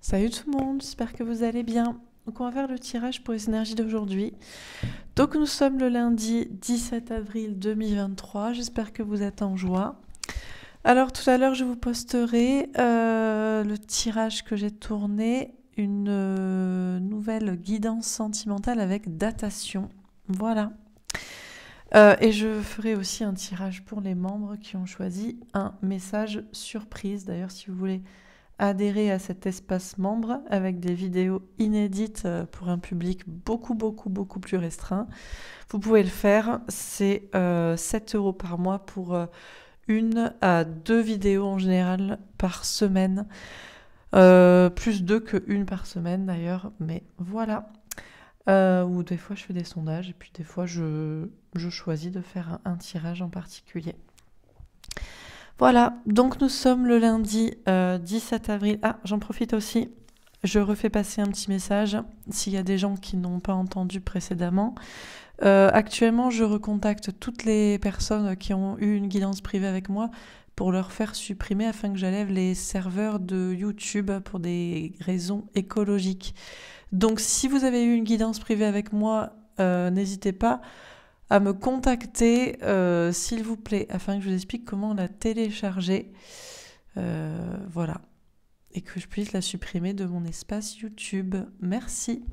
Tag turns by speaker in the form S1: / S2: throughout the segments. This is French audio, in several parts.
S1: Salut tout le monde, j'espère que vous allez bien. Donc on va faire le tirage pour les énergies d'aujourd'hui. Donc nous sommes le lundi 17 avril 2023, j'espère que vous êtes en joie. Alors tout à l'heure je vous posterai euh, le tirage que j'ai tourné, une euh, nouvelle guidance sentimentale avec datation. Voilà. Euh, et je ferai aussi un tirage pour les membres qui ont choisi un message surprise. D'ailleurs si vous voulez adhérer à cet espace membre avec des vidéos inédites euh, pour un public beaucoup, beaucoup, beaucoup plus restreint. Vous pouvez le faire, c'est 7 euh, euros par mois pour euh, une à deux vidéos en général par semaine. plus deux que une par semaine d'ailleurs, mais voilà. ou des fois je fais des sondages et puis des fois je, choisis de faire un tirage en particulier. Voilà, donc nous sommes le lundi 17 euh, avril. Ah, j'en profite aussi. Je refais passer un petit message s'il y a des gens qui n'ont pas entendu précédemment. Euh, actuellement, je recontacte toutes les personnes qui ont eu une guidance privée avec moi pour leur faire supprimer afin que j'allève les serveurs de YouTube pour des raisons écologiques. Donc si vous avez eu une guidance privée avec moi, euh, n'hésitez pas à me contacter, euh, s'il vous plaît, afin que je vous explique comment la télécharger. Euh, voilà. Et que je puisse la supprimer de mon espace YouTube. Merci.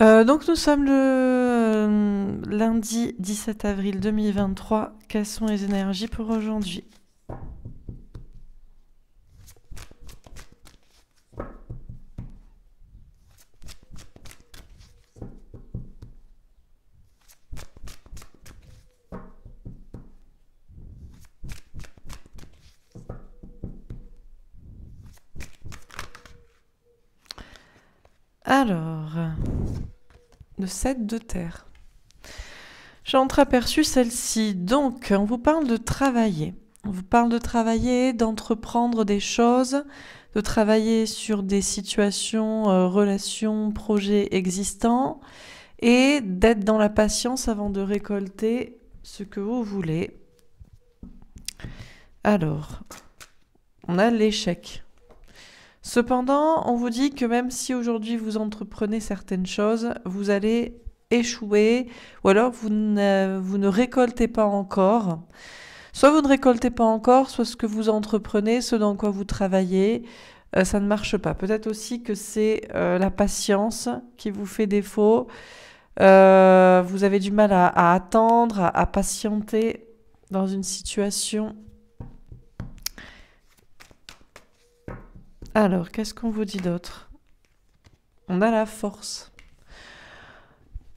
S1: Euh, donc nous sommes le lundi 17 avril 2023. Quelles sont les énergies pour aujourd'hui Alors, le 7 de terre. J'ai entreaperçu celle-ci. Donc, on vous parle de travailler. On vous parle de travailler, d'entreprendre des choses, de travailler sur des situations, euh, relations, projets existants et d'être dans la patience avant de récolter ce que vous voulez. Alors, on a l'échec. Cependant, on vous dit que même si aujourd'hui vous entreprenez certaines choses, vous allez échouer ou alors vous ne, récoltez pas encore. Soit vous ne récoltez pas encore, soit ce que vous entreprenez, ce dans quoi vous travaillez, euh, ça ne marche pas. Peut-être aussi que c'est euh, la patience qui vous fait défaut. Euh, vous avez du mal à, attendre, à, à patienter dans une situation Alors, qu'est-ce qu'on vous dit d'autre On a la force.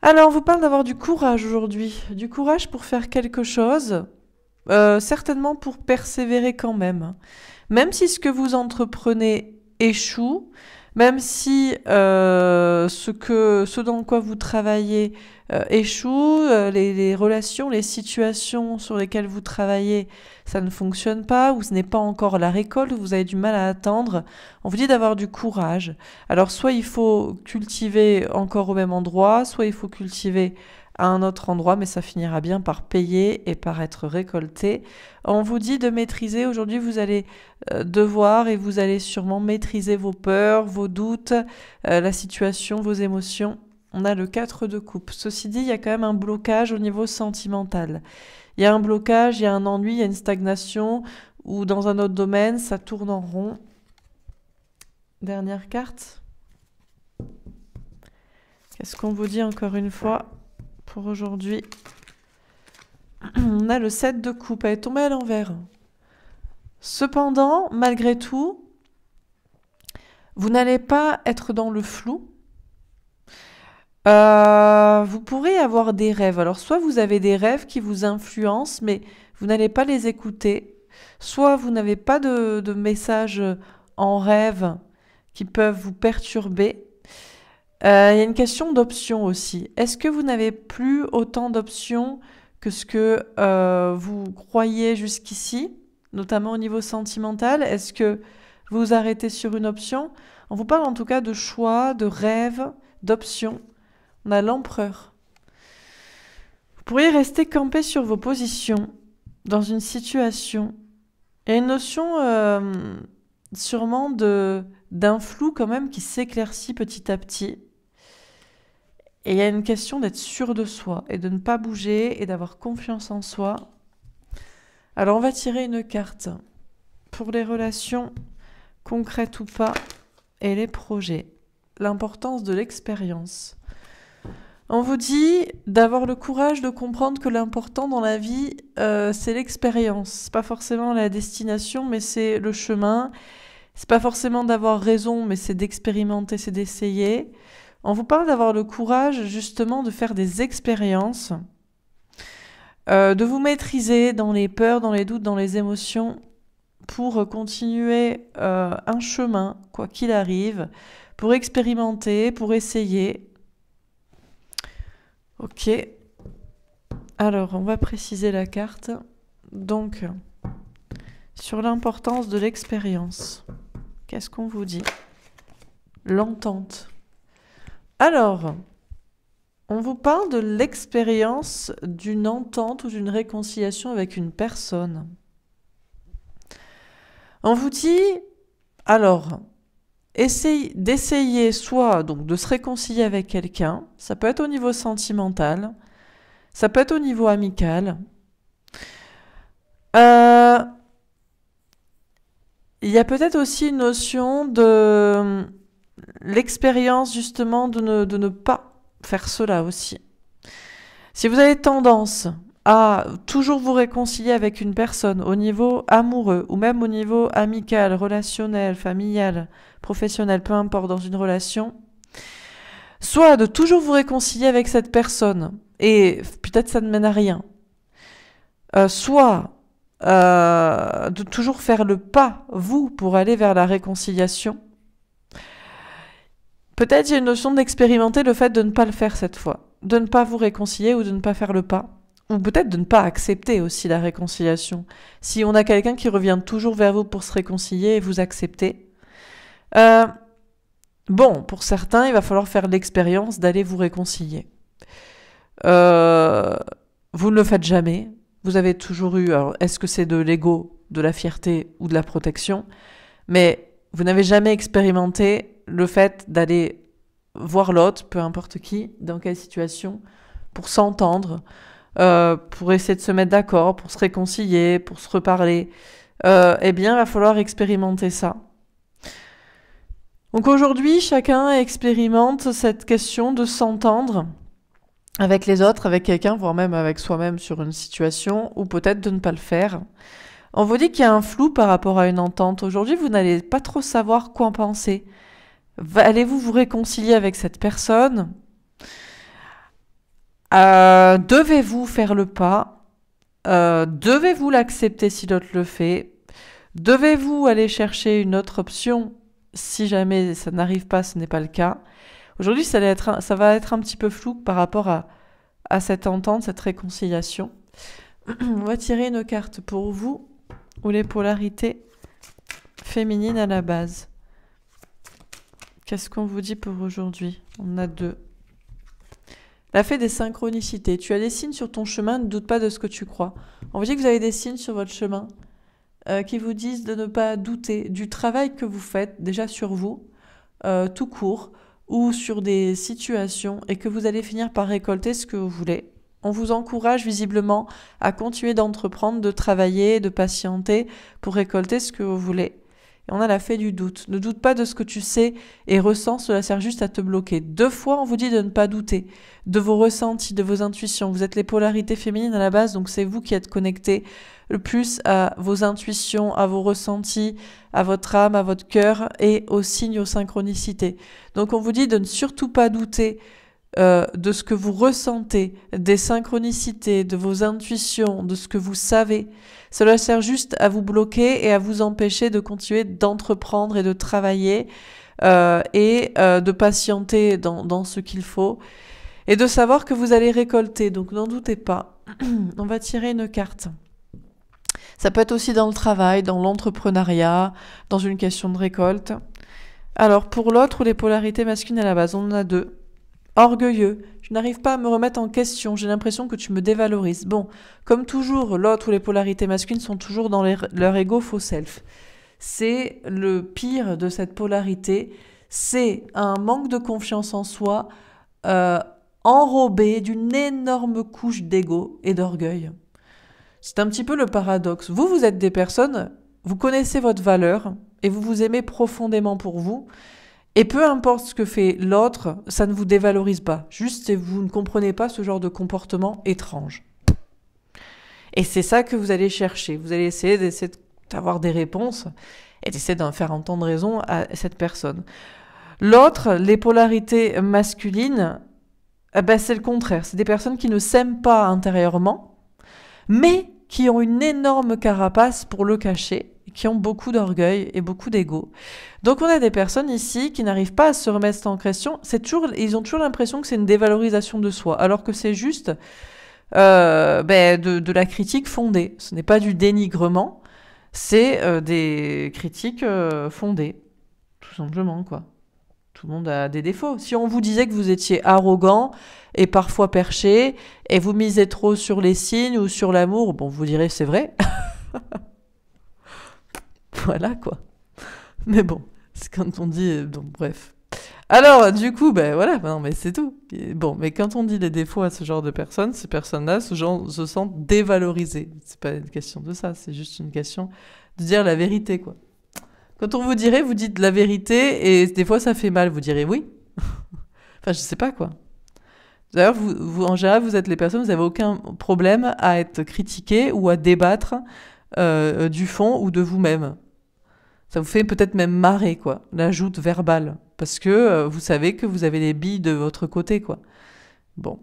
S1: Alors, on vous parle d'avoir du courage aujourd'hui. Du courage pour faire quelque chose, euh, certainement pour persévérer quand même. Même si ce que vous entreprenez échoue, même si euh, ce, que, ce dans quoi vous travaillez euh, échoue, euh, les, relations, les situations sur lesquelles vous travaillez, ça ne fonctionne pas, ou ce n'est pas encore la récolte, vous avez du mal à attendre, on vous dit d'avoir du courage. Alors soit il faut cultiver encore au même endroit, soit il faut cultiver à un autre endroit, mais ça finira bien par payer et par être récolté. On vous dit de maîtriser, aujourd'hui vous allez euh, devoir et vous allez sûrement maîtriser vos peurs, vos doutes, euh, la situation, vos émotions. On a le 4 de coupe. Ceci dit, il y a quand même un blocage au niveau sentimental. Il y a un blocage, il y a un ennui, il y a une stagnation, ou dans un autre domaine, ça tourne en rond. Dernière carte. Qu'est-ce qu'on vous dit encore une fois aujourd'hui. On a le 7 de coupe. Elle est tombée à l'envers. Cependant, malgré tout, vous n'allez pas être dans le flou. Euh, vous pourrez avoir des rêves. Alors, soit vous avez des rêves qui vous influencent, mais vous n'allez pas les écouter. Soit vous n'avez pas de messages en rêve qui peuvent vous perturber. Euh, il y a une question d'options aussi. Est-ce que vous n'avez plus autant d'options que ce que euh, vous croyez jusqu'ici, notamment au niveau sentimental Est-ce que vous arrêtez sur une option On vous parle en tout cas de choix, de rêve, d'options. On a l'empereur. Vous pourriez rester campé sur vos positions, dans une situation. Il y a une notion euh, sûrement de d'un flou quand même qui s'éclaircit petit à petit. Et il y a une question d'être sûr de soi et de ne pas bouger et d'avoir confiance en soi. Alors on va tirer une carte pour les relations concrètes ou pas et les projets. L'importance de l'expérience. On vous dit d'avoir le courage de comprendre que l'important dans la vie, euh, c'est l'expérience. Pas forcément la destination, mais c'est le chemin. C'est pas forcément d'avoir raison, mais c'est d'expérimenter, c'est d'essayer. On vous parle d'avoir le courage justement de faire des expériences, euh, de vous maîtriser dans les peurs, dans les doutes, dans les émotions, pour continuer euh, un chemin, quoi qu'il arrive, pour expérimenter, pour essayer. Ok. Alors, on va préciser la carte. Donc, sur l'importance de l'expérience, qu'est-ce qu'on vous dit L'entente. Alors, on vous parle de l'expérience d'une entente ou d'une réconciliation avec une personne. On vous dit, alors, d'essayer soit donc de se réconcilier avec quelqu'un, ça peut être au niveau sentimental, ça peut être au niveau amical. Euh, il y a peut-être aussi une notion de l'expérience justement de ne, pas faire cela aussi. Si vous avez tendance à toujours vous réconcilier avec une personne au niveau amoureux ou même au niveau amical, relationnel, familial, professionnel, peu importe, dans une relation, soit de toujours vous réconcilier avec cette personne et peut-être ça ne mène à rien, euh, soit euh, de toujours faire le pas, vous, pour aller vers la réconciliation, Peut-être il une notion d'expérimenter le fait de ne pas le faire cette fois, de ne pas vous réconcilier ou de ne pas faire le pas, ou peut-être de ne pas accepter aussi la réconciliation. Si on a quelqu'un qui revient toujours vers vous pour se réconcilier et vous accepter, euh, bon, pour certains, il va falloir faire l'expérience d'aller vous réconcilier. Euh, vous ne le faites jamais. Vous avez toujours eu. Alors, est-ce que c'est de l'ego, de la fierté ou de la protection Mais vous n'avez jamais expérimenté le fait d'aller voir l'autre, peu importe qui, dans quelle situation, pour s'entendre, euh, pour essayer de se mettre d'accord, pour se réconcilier, pour se reparler, euh, eh bien, il va falloir expérimenter ça. Donc aujourd'hui, chacun expérimente cette question de s'entendre avec les autres, avec quelqu'un, voire même avec soi-même sur une situation, ou peut-être de ne pas le faire. On vous dit qu'il y a un flou par rapport à une entente. Aujourd'hui, vous n'allez pas trop savoir quoi en penser. Allez-vous vous réconcilier avec cette personne euh, Devez-vous faire le pas euh, Devez-vous l'accepter si l'autre le fait Devez-vous aller chercher une autre option si jamais ça n'arrive pas, ce n'est pas le cas Aujourd'hui, ça, ça, va être un petit peu flou par rapport à, à cette entente, cette réconciliation. On va tirer une carte pour vous ou les polarités féminines à la base. Qu'est-ce qu'on vous dit pour aujourd'hui On a deux. La fée des synchronicités. Tu as des signes sur ton chemin, ne doute pas de ce que tu crois. On vous dit que vous avez des signes sur votre chemin euh, qui vous disent de ne pas douter du travail que vous faites déjà sur vous, euh, tout court, ou sur des situations, et que vous allez finir par récolter ce que vous voulez. On vous encourage visiblement à continuer d'entreprendre, de travailler, de patienter pour récolter ce que vous voulez. Et on a la fée du doute. Ne doute pas de ce que tu sais et ressens, cela sert juste à te bloquer. Deux fois, on vous dit de ne pas douter de vos ressentis, de vos intuitions. Vous êtes les polarités féminines à la base, donc c'est vous qui êtes connecté le plus à vos intuitions, à vos ressentis, à votre âme, à votre cœur et aux signes, aux synchronicités. Donc on vous dit de ne surtout pas douter euh, de ce que vous ressentez, des synchronicités, de vos intuitions, de ce que vous savez. Cela sert juste à vous bloquer et à vous empêcher de continuer d'entreprendre et de travailler euh, et euh, de patienter dans, ce qu'il faut et de savoir que vous allez récolter. Donc n'en doutez pas. On va tirer une carte. Ça peut être aussi dans le travail, dans l'entrepreneuriat, dans une question de récolte. Alors pour l'autre, ou les polarités masculines à la base, on en a deux. Orgueilleux. Je n'arrive pas à me remettre en question, j'ai l'impression que tu me dévalorises. Bon, comme toujours, l'autre ou les polarités masculines sont toujours dans leur ego faux self. C'est le pire de cette polarité, c'est un manque de confiance en soi euh, enrobé d'une énorme couche d'ego et d'orgueil. C'est un petit peu le paradoxe. Vous, vous êtes des personnes, vous connaissez votre valeur et vous vous aimez profondément pour vous, et peu importe ce que fait l'autre, ça ne vous dévalorise pas. Juste, vous ne comprenez pas ce genre de comportement étrange. Et c'est ça que vous allez chercher. Vous allez essayer d'avoir des réponses et d'essayer d'en faire entendre raison à cette personne. L'autre, les polarités masculines, eh ben, c'est le contraire. C'est des personnes qui ne s'aiment pas intérieurement, mais qui ont une énorme carapace pour le cacher qui ont beaucoup d'orgueil et beaucoup d'ego. Donc on a des personnes ici qui n'arrivent pas à se remettre en question. C'est toujours, ils ont toujours l'impression que c'est une dévalorisation de soi, alors que c'est juste euh, ben, de, la critique fondée. Ce n'est pas du dénigrement, c'est euh, des critiques euh, fondées, tout simplement quoi. Tout le monde a des défauts. Si on vous disait que vous étiez arrogant et parfois perché et vous misez trop sur les signes ou sur l'amour, bon, vous direz c'est vrai. voilà quoi. Mais bon, c'est quand on dit. Donc, euh, bref. Alors, du coup, ben voilà, ben non, mais c'est tout. bon, mais quand on dit les défauts à ce genre de personnes, ces personnes-là se, se sentent dévalorisées. C'est pas une question de ça, c'est juste une question de dire la vérité, quoi. Quand on vous dirait, vous dites la vérité, et des fois ça fait mal, vous direz oui. enfin, je sais pas, quoi. D'ailleurs, vous, vous, en général, vous êtes les personnes, vous n'avez aucun problème à être critiqué ou à débattre euh, euh, du fond ou de vous-même ça vous fait peut-être même marrer, quoi, l'ajoute verbale. Parce que euh, vous savez que vous avez les billes de votre côté, quoi. Bon.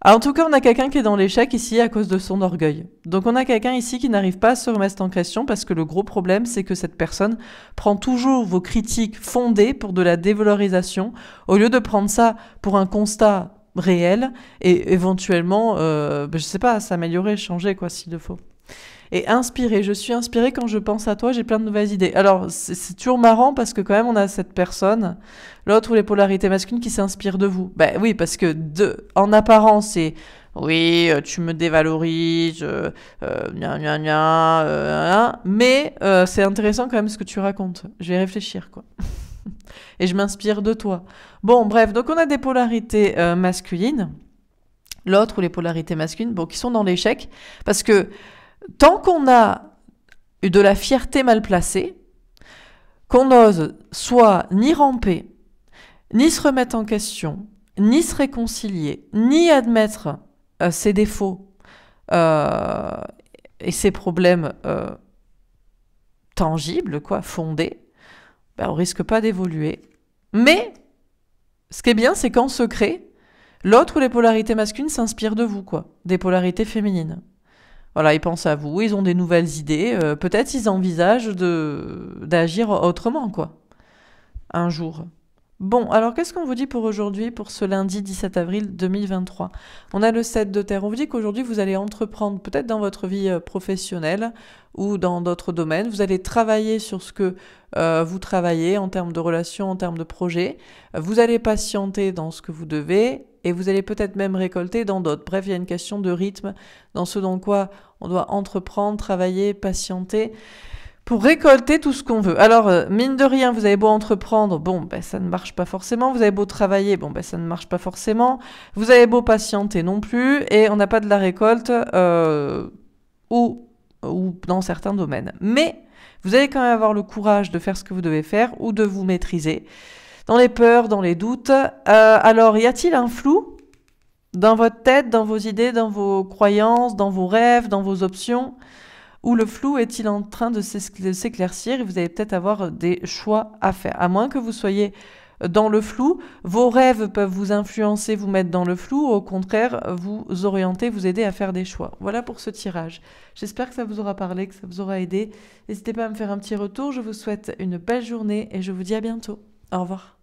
S1: Ah, en tout cas, on a quelqu'un qui est dans l'échec ici à cause de son orgueil. Donc on a quelqu'un ici qui n'arrive pas à se remettre en question parce que le gros problème, c'est que cette personne prend toujours vos critiques fondées pour de la dévalorisation au lieu de prendre ça pour un constat réel et éventuellement, euh, ben, je sais pas, s'améliorer, changer, quoi, s'il le faut et inspiré. Je suis inspiré quand je pense à toi, j'ai plein de nouvelles idées. Alors, c'est toujours marrant parce que quand même, on a cette personne, l'autre ou les polarités masculines qui s'inspirent de vous. Ben oui, parce que de, en apparence, c'est oui, euh, tu me dévalorises, euh, euh, gna gna gna, hein, mais c'est intéressant quand même ce que tu racontes. Je vais réfléchir, quoi. et je m'inspire de toi. Bon, bref, donc on a des polarités masculines l'autre ou les polarités masculines, bon, qui sont dans l'échec, parce que tant qu'on a eu de la fierté mal placée, qu'on n'ose soit ni ramper, ni se remettre en question, ni se réconcilier, ni admettre euh, ses défauts euh, et ses problèmes euh, tangibles, quoi, fondés, ben on risque pas d'évoluer. Mais ce qui est bien, c'est qu'en secret, l'autre ou les polarités masculines s'inspirent de vous, quoi, des polarités féminines voilà, ils pensent à vous, ils ont des nouvelles idées, euh, peut-être ils envisagent de d'agir autrement, quoi, un jour. Bon, alors qu'est-ce qu'on vous dit pour aujourd'hui, pour ce lundi 17 avril 2023 On a le 7 de terre. On vous dit qu'aujourd'hui, vous allez entreprendre, peut-être dans votre vie euh, professionnelle ou dans d'autres domaines, vous allez travailler sur ce que euh, vous travaillez en termes de relations, en termes de projets. Vous allez patienter dans ce que vous devez et vous allez peut-être même récolter dans d'autres. Bref, il y a une question de rythme dans ce dans quoi on doit entreprendre, travailler, patienter pour récolter tout ce qu'on veut. Alors, euh, mine de rien, vous avez beau entreprendre, bon, ben, ça ne marche pas forcément. Vous avez beau travailler, bon, ben, ça ne marche pas forcément. Vous avez beau patienter non plus, et on n'a pas de la récolte euh, ou, ou dans certains domaines. Mais vous allez quand même avoir le courage de faire ce que vous devez faire ou de vous maîtriser dans les peurs, dans les doutes. Euh, alors, y a-t-il un flou dans votre tête, dans vos idées, dans vos croyances, dans vos rêves, dans vos options où le flou est-il en train de s'éclaircir et vous allez peut-être avoir euh, des choix à faire. À moins que vous soyez euh, dans le flou, vos rêves peuvent vous influencer, vous mettre dans le flou, au contraire, vous orienter, vous aider à faire des choix. Voilà pour ce tirage. J'espère que ça vous aura parlé, que ça vous aura aidé. N'hésitez pas à me faire un petit retour. Je vous souhaite une belle journée et je vous dis à bientôt. Au revoir.